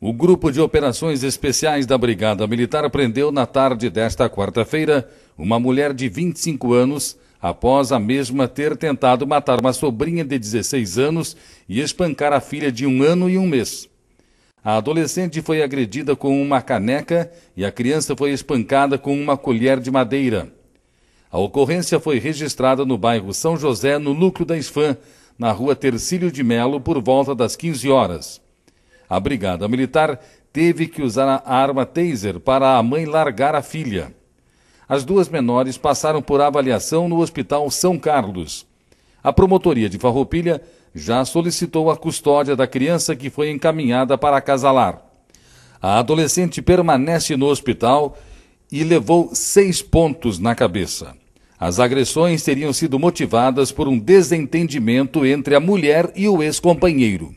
O Grupo de Operações Especiais da Brigada Militar prendeu na tarde desta quarta-feira uma mulher de 25 anos após a mesma ter tentado matar uma sobrinha de 16 anos e espancar a filha de um ano e um mês. A adolescente foi agredida com uma caneca e a criança foi espancada com uma colher de madeira. A ocorrência foi registrada no bairro São José, no núcleo da SFAM, na rua Tercílio de Melo, por volta das 15 horas. A brigada militar teve que usar a arma taser para a mãe largar a filha. As duas menores passaram por avaliação no Hospital São Carlos. A promotoria de Farroupilha já solicitou a custódia da criança que foi encaminhada para acasalar. A adolescente permanece no hospital e levou seis pontos na cabeça. As agressões teriam sido motivadas por um desentendimento entre a mulher e o ex-companheiro.